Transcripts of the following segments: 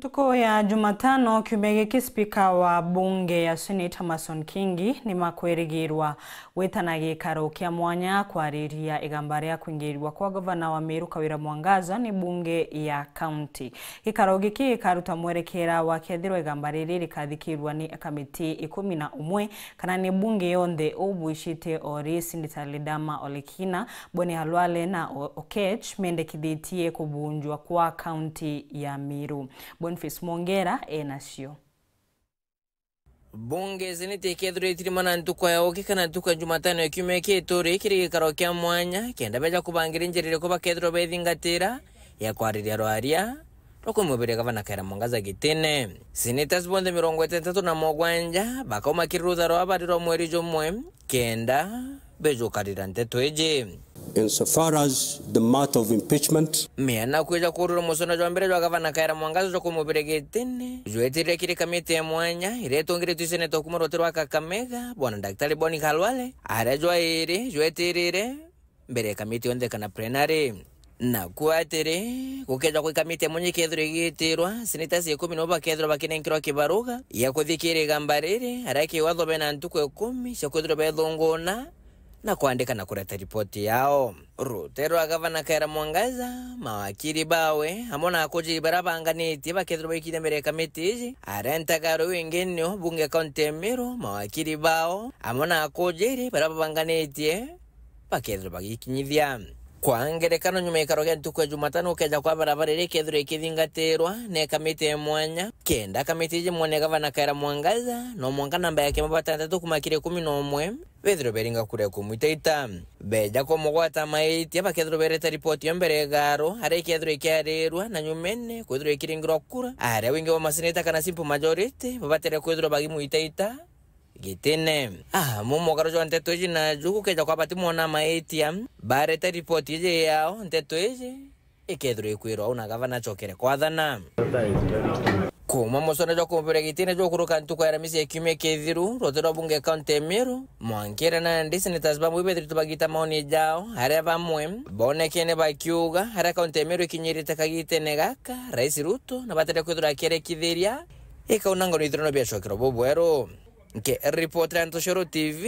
Tuko ya Jumatano kimege kispika wa bunge ya Senate Amason Kingi makwerigirwa wetana gikaro kia mwanya kwariria igamba ya kuingirwa kwa gavana wa Meru Kawira Mwangaza ni bunge ya county gikaro giki karuta mwerekera wa kethirwa igamba riri kadhikirwa ni kamiti ikumi na umwe kana ni bunge yonde ubwicite ori sindita Ledama Olekina Boni Halwale na Okech kidhitie kubunjwa kwa kaunti ya Meru Boniface Mongera enasio bunge zinete ikethirwe itirimana ntuku yao kikana ntuku jumatano kiumia kiituri kiri gikaro kia mwanya kenda beja kubangiri njira kuba bakethirwa bethingatira ya kwariria rwaria rwakumwibiria gavana kaira mongaza gitine sinitas bonthe mirongo itetatu na mugwanja bakaumakiri rutha rwa abari rwa mweri jumwe kenda bejokarira nteto eje insofar as the matter of impeachment miana kwija kurura musono jwa mbere jwa gavana kaira mwangazo jwa kumuberegetene jwetirire kiri kamiti ya mwanya iretungire twisene tokumurotera kakamega bwana daktari boni kalwale aria jwa iri jwetirire mbere ya kamiti yonthe kana plenary nakwatire gukeja kwi kamiti munyi kethirwe igitirwa seneta cia ikumi noba kethirwa bakinenkerwa kibaruga ya kuthikiriga mbariri aria kiwathobena ntuku ikumi cia kwithirwa bethunguna na kuandika na kuleta ripoti yao rutero gavana kaira mwangaza mawakili bawe hamona akuji barabanganiti bakethira baikire mbere ya kamiti iji arentagaro wingenio bunge kaunti emiru mawakili bao na akujiri babanganitie bakethirwa bagikinyithia kwa ngerekano nyuma ikaro gia ntuku ya jumatano ukeja kwa barabara iria ikethirwo ikithingatirwa na kamiti emwanya kenda kamiti iji mwene gavana kaira mwangaza no mwanka namba yake mabatantatu kumakire kumi na umwe wethirwo beringa kuria kumwita ita beja komugwata maitia bakethirwo berete ripoti yo mbere egaro aria ikethirwo ikiarirwa na nyumene kwithirwo ikiringirwa kura aria wingi wa maseneta kana simple majority babatere kwithirwo bagimwitaita ita gitine ah mumokaro nteto iji na jukukeja kwaba timwona ma ATM barete ripoti iji yao nteto iji ikethirwo ikwirwo au na gavana acokere kwathana kuma musone jwa kumbire gitine jwa kuruka ntuko ya ramisi ya kiumia kithiru rotero bunge kaunti emiru mwankire na ndi senators bamwe ibethirite bagita maoni jao aria bamwe bonekene bakiuga aria kaunti emiru ikinyirite kagitene gaka rais ruto na batete kwithirwa akierekithiria ikauna ngono ithurano biacokerwo bubweru nke ripota antoshoro tv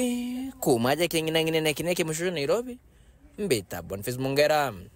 kumaja kenginangine na kineke mushojo nairobi mbita bonfis mungeram